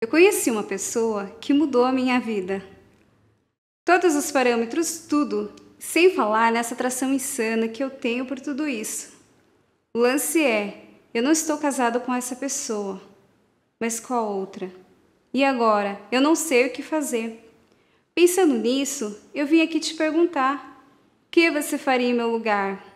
Eu conheci uma pessoa que mudou a minha vida. Todos os parâmetros, tudo, sem falar nessa atração insana que eu tenho por tudo isso. O lance é: eu não estou casado com essa pessoa, mas com a outra. E agora, eu não sei o que fazer. Pensando nisso, eu vim aqui te perguntar: o que você faria em meu lugar?